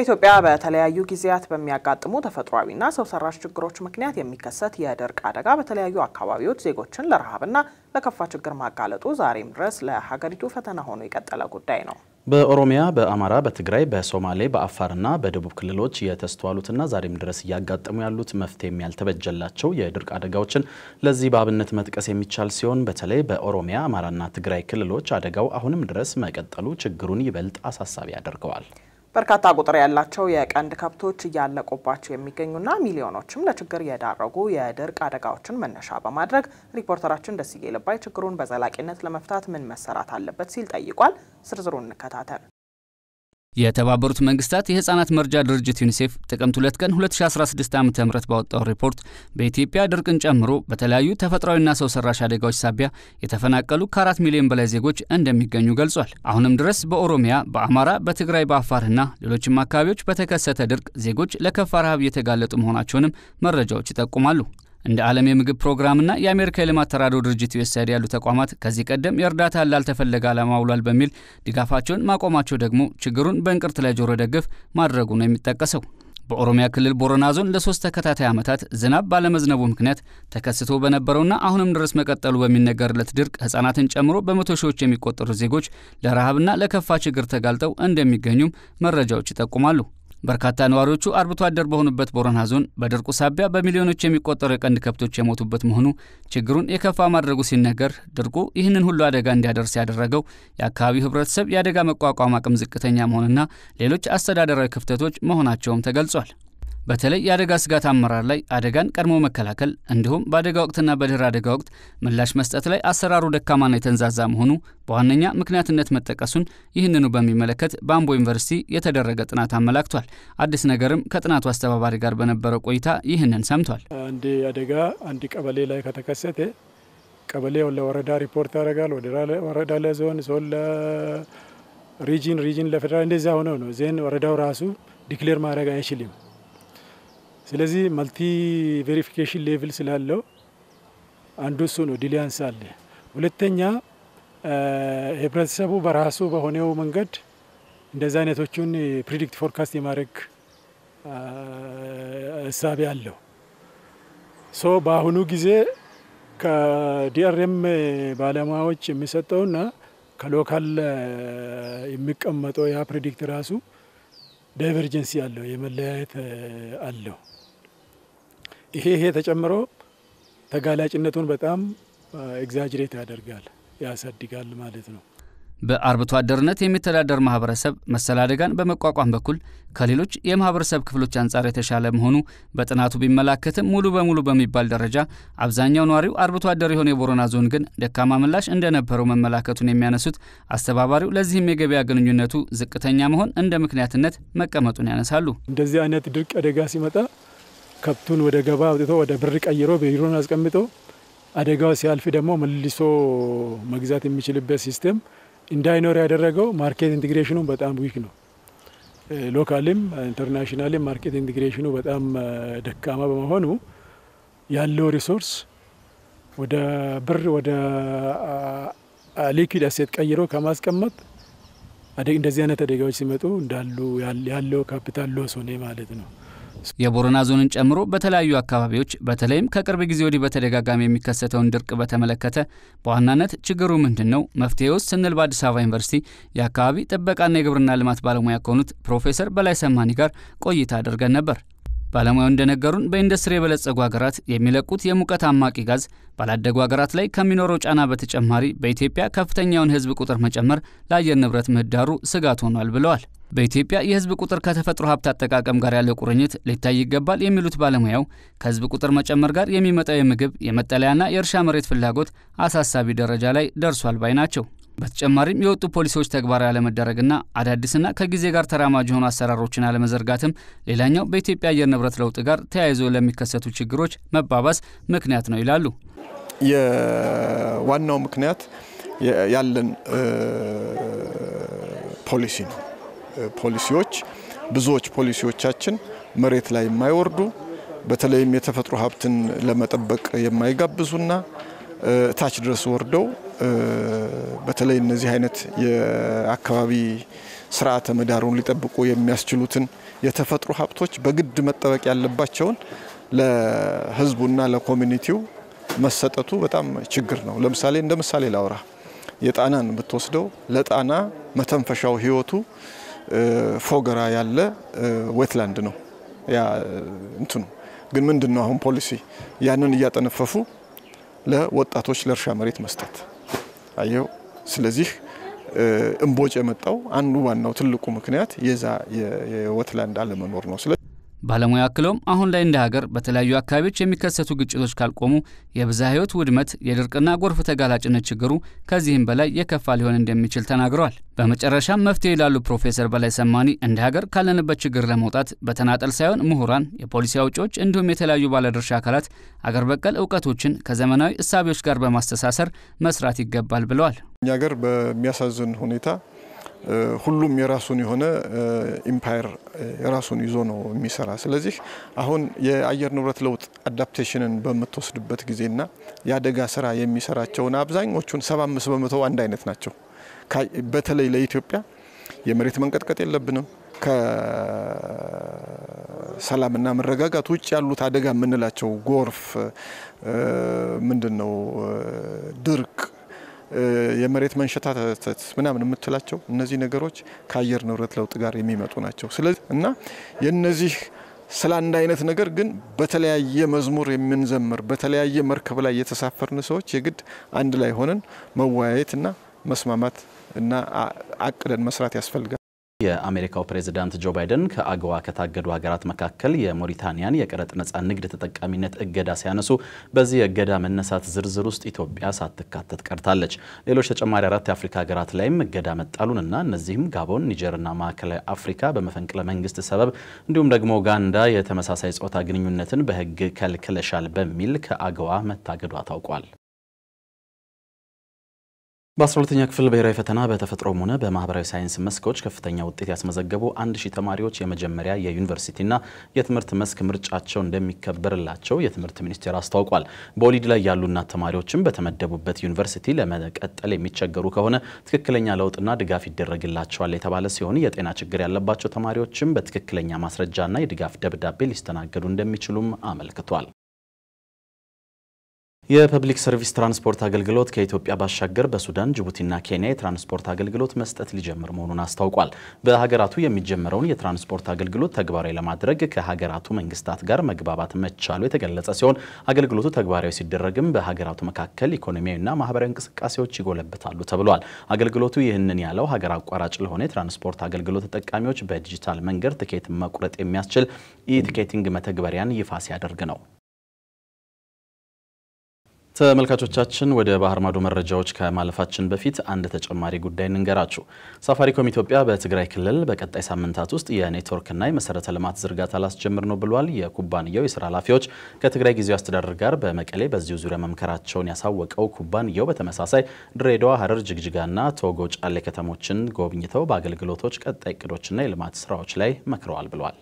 በኢትዮጵያ በተለያዩ ጊዜያት በሚያጋጥሙ ተፈጥሯዊና ሰው ሰራሽ ችግሮች ምክንያት የሚከሰት የድርቅ አደጋ በተለያዩ አካባቢዎች ዜጎችን ለረሃብና ለከፋ ችግር ማጋለጡ ዛሬም ድረስ ለሀገሪቱ ፈተና ሆኖ የቀጠለ ጉዳይ ነው። በኦሮሚያ፣ በአማራ፣ በትግራይ፣ በሶማሌ፣ በአፋርና በደቡብ ክልሎች የተስተዋሉትና ዛሬም ድረስ እያጋጠሙ ያሉት መፍትሄም ያልተበጀላቸው የድርቅ አደጋዎችን ለዚህ በአብነት መጥቀስ የሚቻል ሲሆን በተለይ በኦሮሚያ፣ አማራና ትግራይ ክልሎች አደጋው አሁንም ድረስ መቀጠሉ ችግሩን ይበልጥ አሳሳቢ ያደርገዋል። በርካታ ቁጥር ያላቸው የቀንድ ከብቶች እያለቁባቸው የሚገኙና ሚሊዮኖችም ለችግር የዳረጉ የድርቅ አደጋዎችን መነሻ በማድረግ ሪፖርተራችን ደስዬ ልባይ ችግሩን በዘላቂነት ለመፍታት ምን መሰራት አለበት ሲል ጠይቋል። ዝርዝሩን እንከታተል። የተባበሩት መንግስታት የህፃናት መርጃ ድርጅት ዩኒሴፍ ጥቅምት 2 ቀን 2016 ዓ ም ባወጣው ሪፖርት በኢትዮጵያ ድርቅን ጨምሮ በተለያዩ ተፈጥሯዊና ሰው ሰራሽ አደጋዎች ሳቢያ የተፈናቀሉ ከአራት ሚሊዮን በላይ ዜጎች እንደሚገኙ ገልጿል። አሁንም ድረስ በኦሮሚያ፣ በአማራ፣ በትግራይ፣ በአፋርና ሌሎችም አካባቢዎች በተከሰተ ድርቅ ዜጎች ለከፋ ረሃብ እየተጋለጡ መሆናቸውንም መረጃዎች ይጠቁማሉ። እንደ ዓለም የምግብ ፕሮግራምና የአሜሪካ የልማት ተራድኦ ድርጅት ዩኤስአይድ ያሉ ተቋማት ከዚህ ቀደም የእርዳታ ላልተፈለገ ዓላማ ውሏል በሚል ድጋፋቸውን ማቆማቸው ደግሞ ችግሩን በእንቅርት ላይ ጆሮ ደግፍ ማድረጉ ነው የሚጠቀሰው። በኦሮሚያ ክልል ቦረና ዞን ለሶስት ተከታታይ ዓመታት ዝናብ ባለመዝነቡ ምክንያት ተከስቶ በነበረውና አሁንም ድረስ መቀጠሉ በሚነገርለት ድርቅ ሕጻናትን ጨምሮ በመቶ ሺዎች የሚቆጠሩ ዜጎች ለረሃብና ለከፋ ችግር ተጋልጠው እንደሚገኙም መረጃዎች ይጠቁማሉ። በርካታ ነዋሪዎቹ አርብቶ አደር በሆኑበት ቦረና ዞን በድርቁ ሳቢያ በሚሊዮኖች የሚቆጠሩ የቀንድ ከብቶች የሞቱበት መሆኑ ችግሩን የከፋ ማድረጉ ሲነገር፣ ድርቁ ይህንን ሁሉ አደጋ እንዲያደርስ ያደረገው የአካባቢው ህብረተሰብ የአደጋ መቋቋም አቅም ዝቅተኛ መሆንና ሌሎች አስተዳደራዊ ክፍተቶች መሆናቸውም ተገልጿል። በተለይ የአደጋ ስጋት አመራር ላይ አደጋን ቀድሞ መከላከል እንዲሁም በአደጋ ወቅትና በድህረ አደጋ ወቅት ምላሽ መስጠት ላይ አሰራሩ ደካማና የተንዛዛ መሆኑ በዋነኛ ምክንያትነት መጠቀሱን ይህንኑ በሚመለከት በአምቦ ዩኒቨርሲቲ የተደረገ ጥናት አመላክቷል። አዲስ ነገርም ከጥናቱ አስተባባሪ ጋር በነበረው ቆይታ ይህንን ሰምቷል። አንድ አደጋ አንድ ቀበሌ ላይ ከተከሰተ ቀበሌው ለወረዳ ሪፖርት ያደርጋል። ወረዳ ለዞን፣ ዞን ለሪጂን፣ ሪጂን ለፌዴራል። እንደዚያ ሆነው ነው ዜን ወረዳው ራሱ ዲክሌር ማድረግ አይችልም። ስለዚህ መልቲ ቬሪፊኬሽን ሌቭል ስላለው አንዱ እሱ ነው፣ ዲሊያንስ አለ። ሁለተኛ ህብረተሰቡ በራሱ በሆነው መንገድ እንደዚ አይነቶቹን ፕሪዲክት ፎርካስት የማድረግ እሳቤ አለው። ሶ በአሁኑ ጊዜ ከዲአርኤም ባለሙያዎች የሚሰጠውና ከሎካል የሚቀመጠው ያ ፕሪዲክት ራሱ ዳይቨርጀንሲ አለው፣ የመለያየት አለው። ይሄ ይሄ ተጨምሮ ተጋላጭነቱን በጣም ኤግዛጅሬት ያደርጋል ያሳድጋል ማለት ነው። በአርብቶ አደርነት የሚተዳደር ማህበረሰብ መሰል አደጋን በመቋቋም በኩል ከሌሎች የማህበረሰብ ክፍሎች አንጻር የተሻለ መሆኑ በጥናቱ ቢመላከትም ሙሉ በሙሉ በሚባል ደረጃ አብዛኛው ነዋሪው አርብቶ አደር የሆነ የቦረና ዞን ግን ደካማ ምላሽ እንደነበረው መመላከቱን የሚያነሱት አስተባባሪው ለዚህም የገበያ ግንኙነቱ ዝቅተኛ መሆን እንደ ምክንያትነት መቀመጡን ያነሳሉ። እንደዚህ አይነት ድርቅ አደጋ ሲመጣ ከብቱን ወደ ገባ አውጥቶ ወደ ብር ቀይሮ ብሩን አስቀምጦ አደጋው ሲያልፍ ደግሞ መልሶ መግዛት የሚችልበት ሲስተም እንዳይኖር ያደረገው ማርኬት ኢንቴግሬሽኑ በጣም ዊክ ነው። ሎካልም ኢንተርናሽናልም ማርኬት ኢንቴግሬሽኑ በጣም ደካማ በመሆኑ ያለው ሪሶርስ ወደ ብር ወደ ሊኩድ አሴት ቀይሮ ከማስቀመጥ እንደዚህ አይነት አደጋዎች ሲመጡ እንዳሉ ያለው ካፒታል ሎስ ሆኔ ማለት ነው። የቦረና ዞንን ጨምሮ በተለያዩ አካባቢዎች በተለይም ከቅርብ ጊዜ ወዲህ በተደጋጋሚ የሚከሰተውን ድርቅ በተመለከተ በዋናነት ችግሩ ምንድን ነው፣ መፍትሄ ውስጥ ስንል በአዲስ አበባ ዩኒቨርሲቲ የአካባቢ ጥበቃና የግብርና ልማት ባለሙያ ከሆኑት ፕሮፌሰር በላይ ሰማኒ ጋር ቆይታ አድርገን ነበር። ባለሙያው እንደነገሩን በኢንዱስትሪ የበለጸጉ ሀገራት የሚለቁት የሙቀት አማቂ ጋዝ ባላደጉ ሀገራት ላይ ከሚኖረው ጫና በተጨማሪ በኢትዮጵያ ከፍተኛውን ሕዝብ ቁጥር መጨመር ለአየር ንብረት ምህዳሩ ስጋት ሆኗል ብለዋል። በኢትዮጵያ የሕዝብ ቁጥር ከተፈጥሮ ሀብት አጠቃቀም ጋር ያለው ቁርኝት ሊታይ ይገባል የሚሉት ባለሙያው ከሕዝብ ቁጥር መጨመር ጋር የሚመጣው የምግብ የመጠለያና የእርሻ መሬት ፍላጎት አሳሳቢ ደረጃ ላይ ደርሷል ባይ ናቸው። በተጨማሪም የወጡ ፖሊሲዎች ተግባራዊ አለመደረግና አዳዲስና ከጊዜ ጋር ተራማጅ የሆኑ አሰራሮችን አለመዘርጋትም ሌላኛው በኢትዮጵያ አየር ንብረት ለውጥ ጋር ተያይዞ ለሚከሰቱ ችግሮች መባባስ ምክንያት ነው ይላሉ። የዋናው ምክንያት ያለን ፖሊሲ ነው። ፖሊሲዎች ብዙዎች ፖሊሲዎቻችን መሬት ላይ የማይወርዱ በተለይም የተፈጥሮ ሀብትን ለመጠበቅ የማይጋብዙና ታች ድረስ ወርደው በተለይ እነዚህ አይነት የአካባቢ ስርዓተ ምህዳሩን ሊጠብቁ የሚያስችሉትን የተፈጥሮ ሀብቶች በግድ መጠበቅ ያለባቸውን ለህዝቡና ለኮሚኒቲው መሰጠቱ በጣም ችግር ነው። ለምሳሌ እንደ ምሳሌ ላውራ፣ የጣናን ብትወስደው ለጣና መተንፈሻው ህይወቱ ፎገራ ያለ ዌትላንድ ነው። ያ እንትኑ ግን ምንድን ነው አሁን ፖሊሲ ያንን እያጠነፈፉ ለወጣቶች ለእርሻ መሬት መስጠት አየው። ስለዚህ እምቦጭ የመጣው አንዱ ዋናው ትልቁ ምክንያት የዛ የወትላንድ አለመኖር ነው። ባለሙያ አክለውም አሁን ላይ እንደ ሀገር በተለያዩ አካባቢዎች የሚከሰቱ ግጭቶች ካልቆሙ የብዝሃ ህይወት ውድመት፣ የድርቅና ጎርፍ ተጋላጭነት ችግሩ ከዚህም በላይ የከፋ ሊሆን እንደሚችል ተናግረዋል። በመጨረሻም መፍትሄ ይላሉ ፕሮፌሰር በላይ ሰማኒ እንደ ሀገር ካለንበት ችግር ለመውጣት በተናጠል ሳይሆን ምሁራን፣ የፖሊሲ አውጪዎች እንዲሁም የተለያዩ ባለድርሻ አካላት አገር በቀል እውቀቶችን ከዘመናዊ እሳቤዎች ጋር በማስተሳሰር መስራት ይገባል ብለዋል። እኛ ሀገር በሚያሳዝን ሁኔታ ሁሉም የራሱን የሆነ ኢምፓየር የራሱን ይዞ ነው የሚሰራ። ስለዚህ አሁን የአየር ንብረት ለውጥ አዳፕቴሽንን በምትወስድበት ጊዜና የአደጋ ስራ የሚሰራቸውን አብዛኞቹን 75 በመቶ አንድ አይነት ናቸው። በተለይ ለኢትዮጵያ የመሬት መንቀጥቀጥ የለብንም። ከሰላምና መረጋጋት ውጭ ያሉት አደጋ የምንላቸው ጎርፍ፣ ምንድን ነው ድርቅ የመሬት መንሸታተት ምናምን የምትላቸው እነዚህ ነገሮች ከአየር ንብረት ለውጥ ጋር የሚመጡ ናቸው። ስለዚህ እና የነዚህ ስለ አንድ አይነት ነገር ግን በተለያየ መዝሙር የምንዘምር በተለያየ መርከብ ላይ የተሳፈርን ሰዎች የግድ አንድ ላይ ሆነን መወያየትና መስማማት እና አቅደን መስራት ያስፈልጋል። የአሜሪካው ፕሬዝዳንት ጆ ባይደን ከአገዋ ከታገዱ ሀገራት መካከል የሞሪታኒያን የቀረጥ ነፃ ንግድ ተጠቃሚነት እገዳ ሲያነሱ በዚህ የእገዳ መነሳት ዝርዝር ውስጥ ኢትዮጵያ ሳትካተት ቀርታለች። ሌሎች ተጨማሪ አራት የአፍሪካ ሀገራት ላይም እገዳ መጣሉንና እነዚህም ጋቦን፣ ኒጀርና ማዕከላዊ አፍሪካ በመፈንቅለ መንግስት ሰበብ እንዲሁም ደግሞ ኡጋንዳ የተመሳሳይ ጾታ ግንኙነትን በህግ ከልክለሻል በሚል ከአገዋ መታገዷ ታውቋል። በ12ኛ ክፍል ብሔራዊ ፈተና በተፈጥሮም ሆነ በማህበራዊ ሳይንስ መስኮች ከፍተኛ ውጤት ያስመዘገቡ አንድ ተማሪዎች የመጀመሪያ የዩኒቨርሲቲና የትምህርት መስክ ምርጫቸው እንደሚከበርላቸው የትምህርት ሚኒስቴር አስታውቋል። በወሊድ ላይ ያሉ እናት ተማሪዎችም በተመደቡበት ዩኒቨርሲቲ ለመቀጠል የሚቸገሩ ከሆነ ትክክለኛ ለውጥና ድጋፍ ይደረግላቸዋል የተባለ ሲሆን የጤና ችግር ያለባቸው ተማሪዎችም በትክክለኛ ማስረጃና የድጋፍ ደብዳቤ ሊስተናገዱ እንደሚችሉም አመልክቷል። የፐብሊክ ሰርቪስ ትራንስፖርት አገልግሎት ከኢትዮጵያ ባሻገር በሱዳን፣ ጅቡቲና ኬንያ የትራንስፖርት አገልግሎት መስጠት ሊጀምር መሆኑን አስታውቋል። በሀገራቱ የሚጀመረውን የትራንስፖርት አገልግሎት ተግባራዊ ለማድረግ ከሀገራቱ መንግስታት ጋር መግባባት መቻሉ የተገለጸ ሲሆን አገልግሎቱ ተግባራዊ ሲደረግም በሀገራቱ መካከል ኢኮኖሚያዊና ማህበራዊ እንቅስቃሴዎች ይጎለብታሉ ተብሏል። አገልግሎቱ ይህንን ያለው ሀገር አቋራጭ ለሆነ የትራንስፖርት አገልግሎት ተጠቃሚዎች በዲጂታል መንገድ ትኬት መቁረጥ የሚያስችል ኢ-ቲኬቲንግ መተግበሪያን ይፋ ሲያደርግ ነው። ተመልካቾቻችን ወደ ባህር ማዶ መረጃዎች ከማለፋችን በፊት አንድ ተጨማሪ ጉዳይ እንንገራችሁ። ሳፋሪኮም ኢትዮጵያ በትግራይ ክልል በቀጣይ ሳምንታት ውስጥ የኔትወርክና የመሰረተ ልማት ዝርጋታ ላስጀምር ነው ብሏል። የኩባንያው የስራ ኃላፊዎች ከትግራይ ጊዜያዊ አስተዳደር ጋር በመቀሌ በዚሁ ዙሪያ መምከራቸውን ያሳወቀው ኩባንያው በተመሳሳይ ድሬዳዋ፣ ሀረር፣ ጅግጅጋና ቶጎ ጫሌ ከተሞችን ጎብኝተው በአገልግሎቶች ቀጣይ እቅዶችና የልማት ስራዎች ላይ መክረዋል ብሏል።